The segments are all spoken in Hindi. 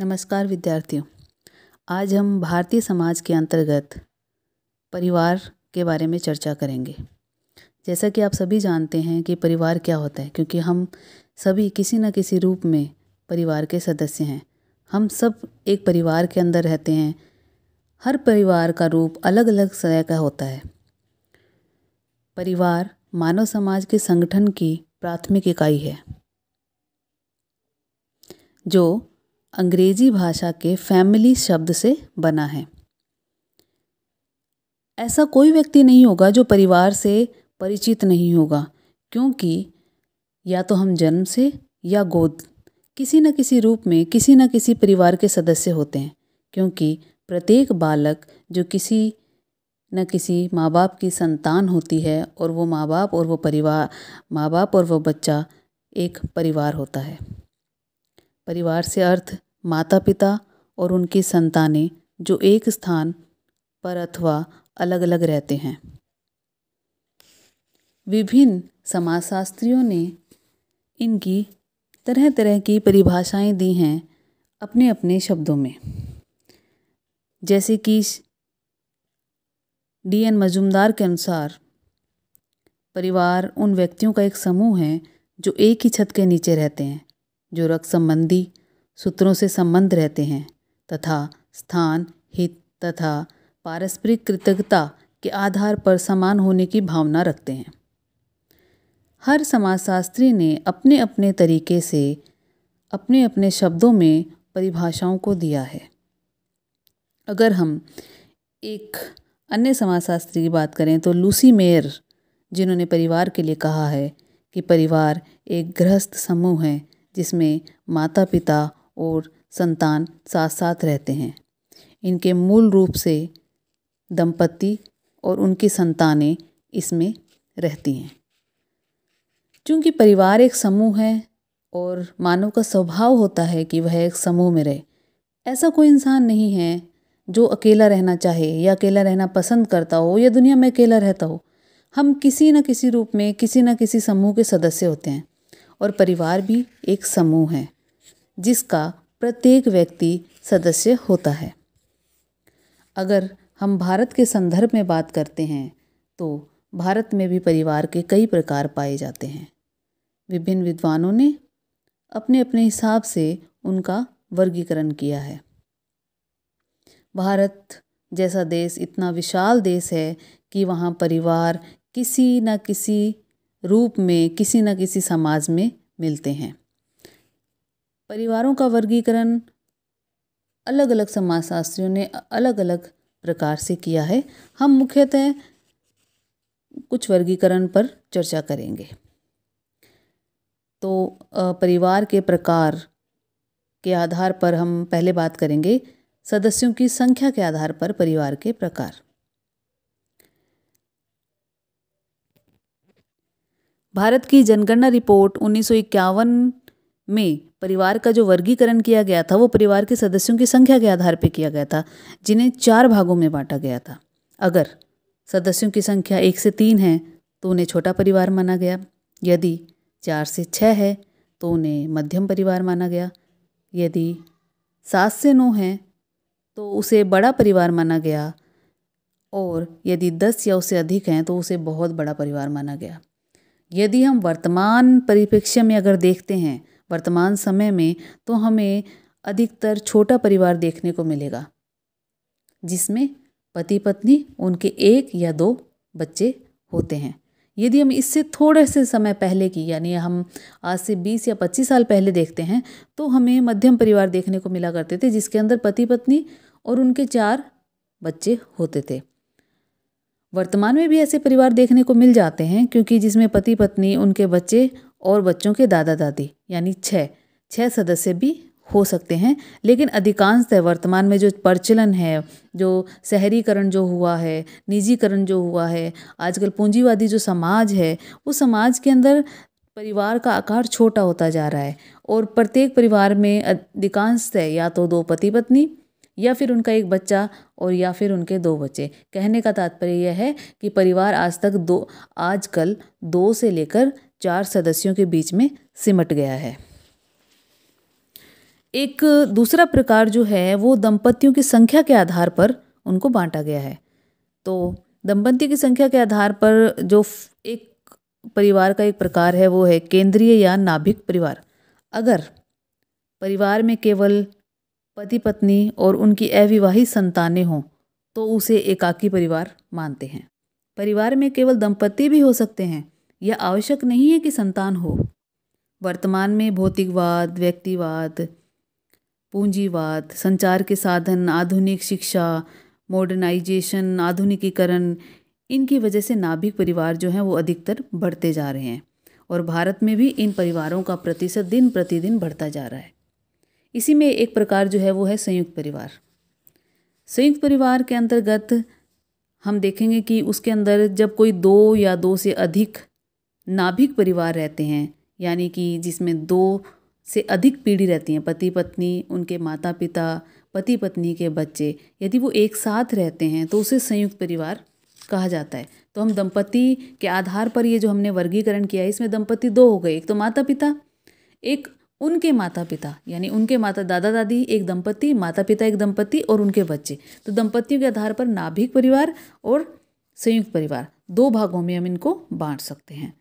नमस्कार विद्यार्थियों आज हम भारतीय समाज के अंतर्गत परिवार के बारे में चर्चा करेंगे जैसा कि आप सभी जानते हैं कि परिवार क्या होता है क्योंकि हम सभी किसी न किसी रूप में परिवार के सदस्य हैं हम सब एक परिवार के अंदर रहते हैं हर परिवार का रूप अलग अलग तरह का होता है परिवार मानव समाज के संगठन की प्राथमिक इकाई है जो अंग्रेजी भाषा के फैमिली शब्द से बना है ऐसा कोई व्यक्ति नहीं होगा जो परिवार से परिचित नहीं होगा क्योंकि या तो हम जन्म से या गोद किसी न किसी रूप में किसी न किसी परिवार के सदस्य होते हैं क्योंकि प्रत्येक बालक जो किसी न किसी माँ बाप की संतान होती है और वो माँ बाप और वो परिवार माँ बाप और वो बच्चा एक परिवार होता है परिवार से अर्थ माता पिता और उनकी संतानें जो एक स्थान पर अथवा अलग अलग रहते हैं विभिन्न समाजशास्त्रियों ने इनकी तरह तरह की परिभाषाएं दी हैं अपने अपने शब्दों में जैसे कि डी एन मजूमदार के अनुसार परिवार उन व्यक्तियों का एक समूह है जो एक ही छत के नीचे रहते हैं जो रक्त संबंधी सूत्रों से संबंध रहते हैं तथा स्थान हित तथा पारस्परिक कृतज्ञता के आधार पर समान होने की भावना रखते हैं हर समाजशास्त्री ने अपने अपने तरीके से अपने अपने शब्दों में परिभाषाओं को दिया है अगर हम एक अन्य समाजशास्त्री की बात करें तो लूसी मेयर जिन्होंने परिवार के लिए कहा है कि परिवार एक गृहस्थ समूह है जिसमें माता पिता और संतान साथ साथ रहते हैं इनके मूल रूप से दंपति और उनकी संतानें इसमें रहती हैं चूँकि परिवार एक समूह है और मानव का स्वभाव होता है कि वह एक समूह में रहे ऐसा कोई इंसान नहीं है जो अकेला रहना चाहे या अकेला रहना पसंद करता हो या दुनिया में अकेला रहता हो हम किसी न किसी रूप में किसी न किसी समूह के सदस्य होते हैं और परिवार भी एक समूह है जिसका प्रत्येक व्यक्ति सदस्य होता है अगर हम भारत के संदर्भ में बात करते हैं तो भारत में भी परिवार के कई प्रकार पाए जाते हैं विभिन्न विद्वानों ने अपने अपने हिसाब से उनका वर्गीकरण किया है भारत जैसा देश इतना विशाल देश है कि वहाँ परिवार किसी न किसी रूप में किसी न किसी समाज में मिलते हैं परिवारों का वर्गीकरण अलग अलग समाजशास्त्रियों ने अलग अलग प्रकार से किया है हम मुख्यतः कुछ वर्गीकरण पर चर्चा करेंगे तो परिवार के प्रकार के आधार पर हम पहले बात करेंगे सदस्यों की संख्या के आधार पर परिवार के प्रकार भारत की जनगणना रिपोर्ट उन्नीस में परिवार का जो वर्गीकरण किया गया था वो परिवार के सदस्यों की संख्या के आधार पर किया गया था जिन्हें चार भागों में बांटा गया था अगर सदस्यों की संख्या एक से तीन है तो उन्हें छोटा परिवार माना गया यदि चार से छः है तो उन्हें मध्यम परिवार माना गया यदि सात से नौ है तो उसे बड़ा परिवार माना गया और यदि दस या उससे अधिक हैं तो उसे बहुत बड़ा परिवार माना गया यदि हम वर्तमान परिप्रेक्ष्य में अगर देखते हैं वर्तमान समय में तो हमें अधिकतर छोटा परिवार देखने को मिलेगा जिसमें पति पत्नी उनके एक या दो बच्चे होते हैं यदि हम इससे थोड़े से समय पहले की यानी हम आज से 20 या 25 साल पहले देखते हैं तो हमें मध्यम परिवार देखने को मिला करते थे जिसके अंदर पति पत्नी और उनके चार बच्चे होते थे वर्तमान में भी ऐसे परिवार देखने को मिल जाते हैं क्योंकि जिसमें पति पत्नी उनके बच्चे और बच्चों के दादा दादी यानी छः छः सदस्य भी हो सकते हैं लेकिन अधिकांशतः वर्तमान में जो प्रचलन है जो शहरीकरण जो हुआ है निजीकरण जो हुआ है आजकल पूंजीवादी जो समाज है उस समाज के अंदर परिवार का आकार छोटा होता जा रहा है और प्रत्येक परिवार में अधिकांशतः या तो दो पति पत्नी या फिर उनका एक बच्चा और या फिर उनके दो बच्चे कहने का तात्पर्य यह है कि परिवार आज तक दो आजकल दो से लेकर चार सदस्यों के बीच में सिमट गया है एक दूसरा प्रकार जो है वो दंपतियों की संख्या के आधार पर उनको बांटा गया है तो दंपति की संख्या के आधार पर जो एक परिवार का एक प्रकार है वो है केंद्रीय या नाभिक परिवार अगर परिवार में केवल पति पत्नी और उनकी अविवाहित संतानें हों तो उसे एकाकी परिवार मानते हैं परिवार में केवल दंपति भी हो सकते हैं यह आवश्यक नहीं है कि संतान हो वर्तमान में भौतिकवाद व्यक्तिवाद पूंजीवाद संचार के साधन आधुनिक शिक्षा मॉडर्नाइजेशन आधुनिकीकरण इनकी वजह से नाभिक परिवार जो हैं वो अधिकतर बढ़ते जा रहे हैं और भारत में भी इन परिवारों का प्रतिशत दिन प्रतिदिन बढ़ता जा रहा है इसी में एक प्रकार जो है वो है संयुक्त परिवार संयुक्त परिवार के अंतर्गत हम देखेंगे कि उसके अंदर जब कोई दो या दो से अधिक नाभिक परिवार रहते हैं यानी कि जिसमें दो से अधिक पीढ़ी रहती हैं पति पत्नी उनके माता पिता पति पत्नी के बच्चे यदि वो एक साथ रहते हैं तो उसे संयुक्त परिवार कहा जाता है तो हम दंपति के आधार पर ये जो हमने वर्गीकरण किया है इसमें दंपति दो हो गए एक तो माता पिता एक उनके माता पिता यानी उनके माता दादा दादी एक दंपति माता पिता एक दंपति और उनके बच्चे तो दंपतियों के आधार पर नाभिक परिवार और संयुक्त परिवार दो भागों में हम इनको बांट सकते हैं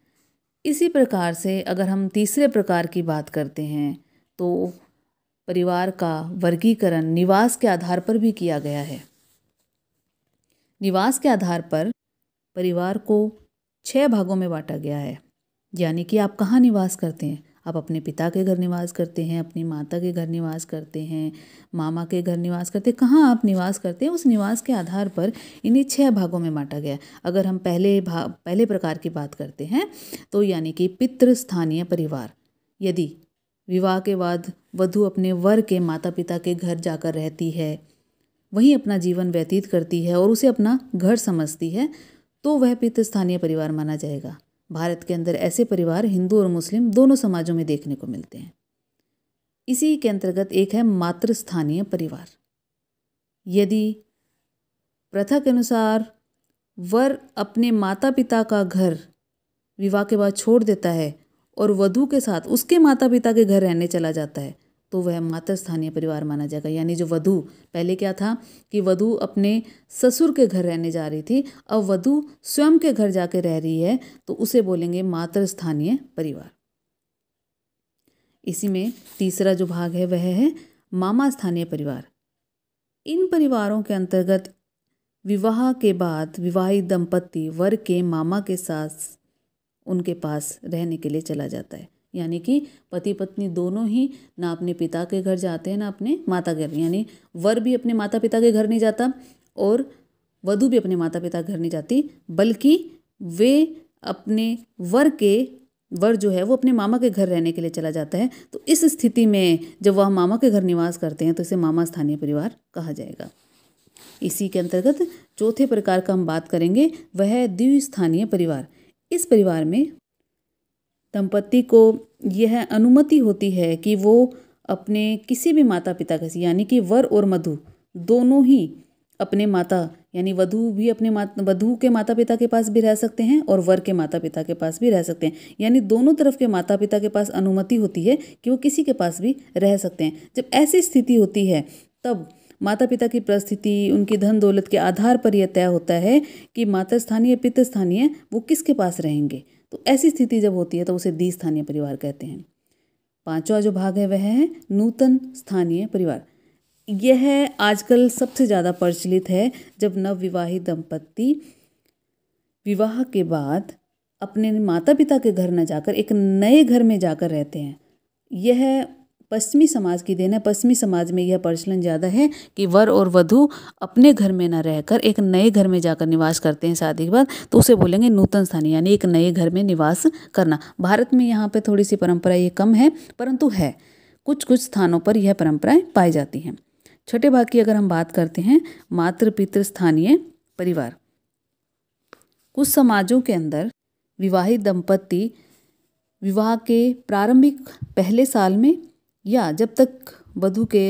इसी प्रकार से अगर हम तीसरे प्रकार की बात करते हैं तो परिवार का वर्गीकरण निवास के आधार पर भी किया गया है निवास के आधार पर परिवार को छः भागों में बांटा गया है यानी कि आप कहाँ निवास करते हैं आप अपने पिता के घर निवास करते हैं अपनी माता के घर निवास करते हैं मामा के घर निवास करते हैं कहाँ आप निवास करते हैं उस निवास के आधार पर इन्हें छः भागों में बांटा गया अगर हम पहले भाग पहले प्रकार की बात करते हैं तो यानी कि पितृस्थानीय परिवार यदि विवाह के बाद वधु अपने वर के माता पिता के घर जाकर रहती है वहीं अपना जीवन व्यतीत करती है और उसे अपना घर समझती है तो वह पितृस्थानीय परिवार माना जाएगा भारत के अंदर ऐसे परिवार हिंदू और मुस्लिम दोनों समाजों में देखने को मिलते हैं इसी के अंतर्गत एक है मात्र स्थानीय परिवार यदि प्रथा के अनुसार वर अपने माता पिता का घर विवाह के बाद छोड़ देता है और वधु के साथ उसके माता पिता के घर रहने चला जाता है तो वह मातृ स्थानीय परिवार माना जाएगा यानी जो वधु पहले क्या था कि वधु अपने ससुर के घर रहने जा रही थी अब वधु स्वयं के घर जाके रह रही है तो उसे बोलेंगे मातृ स्थानीय परिवार इसी में तीसरा जो भाग है वह है मामा स्थानीय परिवार इन परिवारों के अंतर्गत विवाह के बाद विवाहित दंपत्ति वर के मामा के साथ उनके पास रहने के लिए चला जाता है यानी कि पति पत्नी दोनों ही ना अपने पिता के घर जाते हैं ना अपने माता के घर यानी वर भी अपने माता पिता के घर नहीं जाता और वधु भी अपने माता पिता के घर नहीं जाती बल्कि वे अपने वर के वर जो है वो अपने मामा के घर रहने के लिए चला जाता है तो इस स्थिति में जब वह मामा के घर निवास करते हैं तो इसे मामा स्थानीय परिवार कहा जाएगा इसी के अंतर्गत चौथे प्रकार का हम बात करेंगे वह द्विस्थानीय परिवार इस परिवार में दंपति को यह अनुमति होती है कि वो अपने किसी भी माता पिता के यानी कि वर और मधु दोनों ही अपने माता यानी वधु भी अपने वधु के माता पिता के पास भी रह सकते हैं और वर के माता पिता के पास भी रह सकते हैं यानी दोनों तरफ के माता पिता के पास अनुमति होती है कि वो किसी के पास भी रह सकते हैं जब ऐसी स्थिति होती है तब माता पिता की परिस्थिति उनकी धन दौलत के आधार पर यह तय होता है कि माता स्थानीय पिता स्थानीय वो किसके पास रहेंगे तो ऐसी स्थिति जब होती है तो उसे दी स्थानीय परिवार कहते हैं पांचवा जो भाग है वह है नूतन स्थानीय परिवार यह आजकल सबसे ज़्यादा प्रचलित है जब नवविवाहित दंपत्ति विवाह के बाद अपने माता पिता के घर न जाकर एक नए घर में जाकर रहते हैं यह पश्चिमी समाज की देन है पश्चिमी समाज में यह प्रचलन ज़्यादा है कि वर और वधु अपने घर में न रहकर एक नए घर में जाकर निवास करते हैं शादी के बाद तो उसे बोलेंगे नूतन स्थान यानी एक नए घर में निवास करना भारत में यहाँ पर थोड़ी सी परंपरा ये कम है परंतु है कुछ कुछ स्थानों पर यह परम्पराएँ पाई जाती हैं छठे भाग की अगर हम बात करते हैं मातृ पितृ स्थानीय परिवार कुछ समाजों के अंदर विवाहित दंपत्ति विवाह के प्रारंभिक पहले साल में या जब तक वधु के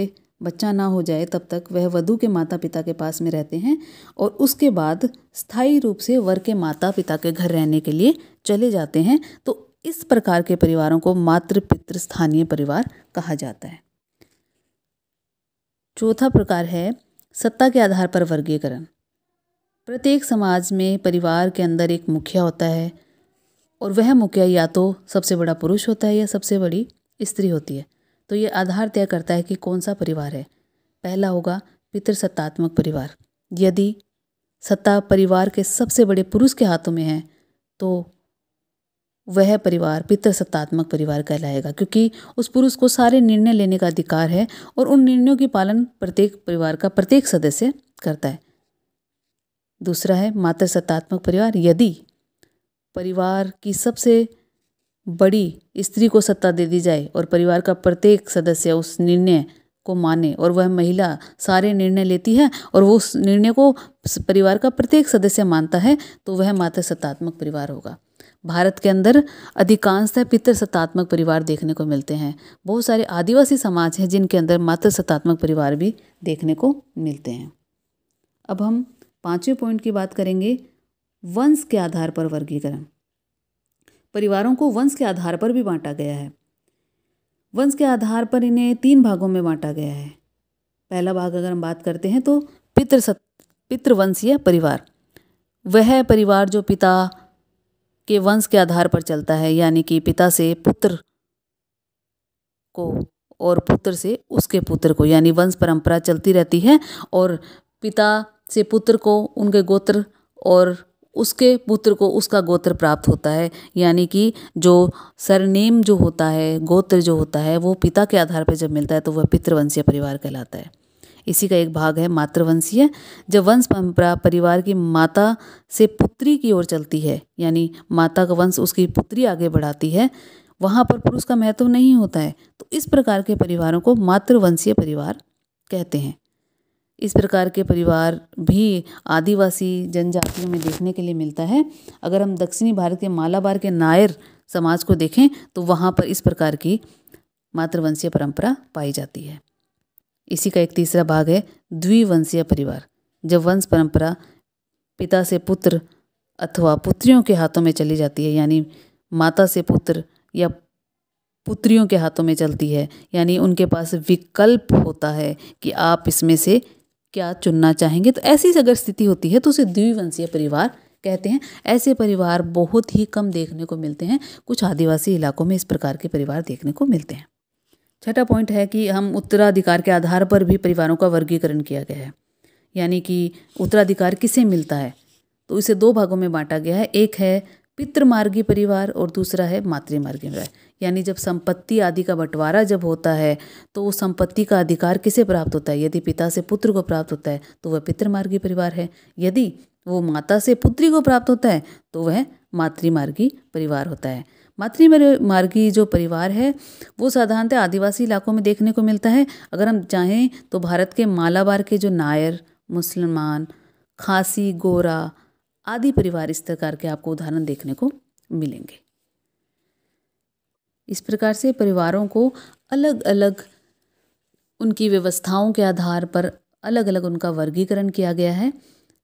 बच्चा ना हो जाए तब तक वह वधु के माता पिता के पास में रहते हैं और उसके बाद स्थायी रूप से वर के माता पिता के घर रहने के लिए चले जाते हैं तो इस प्रकार के परिवारों को मातृ पितृ स्थानीय परिवार कहा जाता है चौथा प्रकार है सत्ता के आधार पर वर्गीकरण प्रत्येक समाज में परिवार के अंदर एक मुखिया होता है और वह मुखिया या तो सबसे बड़ा पुरुष होता है या सबसे बड़ी स्त्री होती है तो ये आधार तय करता है कि कौन सा परिवार है पहला होगा पितृसत्तात्मक परिवार यदि सत्ता परिवार के सबसे बड़े पुरुष के हाथों में है तो वह परिवार पितृसत्तात्मक परिवार कहलाएगा क्योंकि उस पुरुष को सारे निर्णय लेने का अधिकार है और उन निर्णयों की पालन प्रत्येक परिवार का प्रत्येक सदस्य करता है दूसरा है मातृसत्तात्मक परिवार यदि परिवार की सबसे बड़ी स्त्री को सत्ता दे दी जाए और परिवार का प्रत्येक सदस्य उस निर्णय को माने और वह महिला सारे निर्णय लेती है और वो उस निर्णय को परिवार का प्रत्येक सदस्य मानता है तो वह मात्र सत्तात्मक परिवार होगा भारत के अंदर अधिकांशतः पितर सत्तात्मक परिवार देखने को मिलते हैं बहुत सारे आदिवासी समाज हैं जिनके अंदर मात्र सत्तात्मक परिवार भी देखने को मिलते हैं अब हम पाँचवें पॉइंट की बात करेंगे वंश के आधार पर वर्गीकरण परिवारों को वंश के आधार पर भी बांटा गया है वंश के आधार पर इन्हें तीन भागों में बांटा गया है पहला भाग अगर हम बात करते हैं तो पितृ सत पितृवंशीय परिवार वह परिवार जो पिता के वंश के आधार पर चलता है यानी कि पिता से पुत्र को और पुत्र से उसके पुत्र को यानी वंश परंपरा चलती रहती है और पिता से पुत्र को उनके गोत्र और उसके पुत्र को उसका गोत्र प्राप्त होता है यानी कि जो सरनेम जो होता है गोत्र जो होता है वो पिता के आधार पर जब मिलता है तो वह पितृवंशीय परिवार कहलाता है इसी का एक भाग है मातृवंशीय जब वंश परंपरा परिवार की माता से पुत्री की ओर चलती है यानी माता का वंश उसकी पुत्री आगे बढ़ाती है वहाँ पर पुरुष का महत्व नहीं होता है तो इस प्रकार के परिवारों को मातृवंशीय परिवार कहते हैं इस प्रकार के परिवार भी आदिवासी जनजातियों में देखने के लिए मिलता है अगर हम दक्षिणी भारत के मालाबार के नायर समाज को देखें तो वहाँ पर इस प्रकार की मातृवंशीय परंपरा पाई जाती है इसी का एक तीसरा भाग है द्विवंशीय परिवार जब वंश परंपरा पिता से पुत्र अथवा पुत्रियों के हाथों में चली जाती है यानी माता से पुत्र या पुत्रियों के हाथों में चलती है यानी उनके पास विकल्प होता है कि आप इसमें से क्या चुनना चाहेंगे तो ऐसी अगर स्थिति होती है तो उसे द्विवंशीय परिवार कहते हैं ऐसे परिवार बहुत ही कम देखने को मिलते हैं कुछ आदिवासी इलाकों में इस प्रकार के परिवार देखने को मिलते हैं छठा पॉइंट है कि हम उत्तराधिकार के आधार पर भी परिवारों का वर्गीकरण किया गया है यानी कि उत्तराधिकार किसे मिलता है तो इसे दो भागों में बांटा गया है एक है पितृमार्गी परिवार और दूसरा है मातृमार्गी परिवार यानी जब संपत्ति आदि का बंटवारा जब होता है तो उस संपत्ति का अधिकार किसे प्राप्त होता है यदि पिता से पुत्र को प्राप्त होता है तो वह पितृमार्गी परिवार है यदि वो माता से पुत्री को प्राप्त होता है तो वह मातृमार्गी परिवार होता है मातृमार्गी जो परिवार है वो साधारणतः आदिवासी इलाकों में देखने को मिलता है अगर हम चाहें तो भारत के मालाबार के जो नायर मुसलमान खासी गोरा आदि परिवार इस प्रकार के आपको उदाहरण देखने को मिलेंगे इस प्रकार से परिवारों को अलग अलग उनकी व्यवस्थाओं के आधार पर अलग अलग उनका वर्गीकरण किया गया है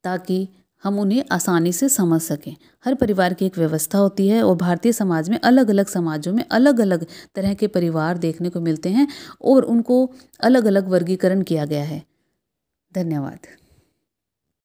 ताकि हम उन्हें आसानी से समझ सकें हर परिवार की एक व्यवस्था होती है और भारतीय समाज में अलग अलग समाजों में अलग अलग तरह के परिवार देखने को मिलते हैं और उनको अलग अलग वर्गीकरण किया गया है धन्यवाद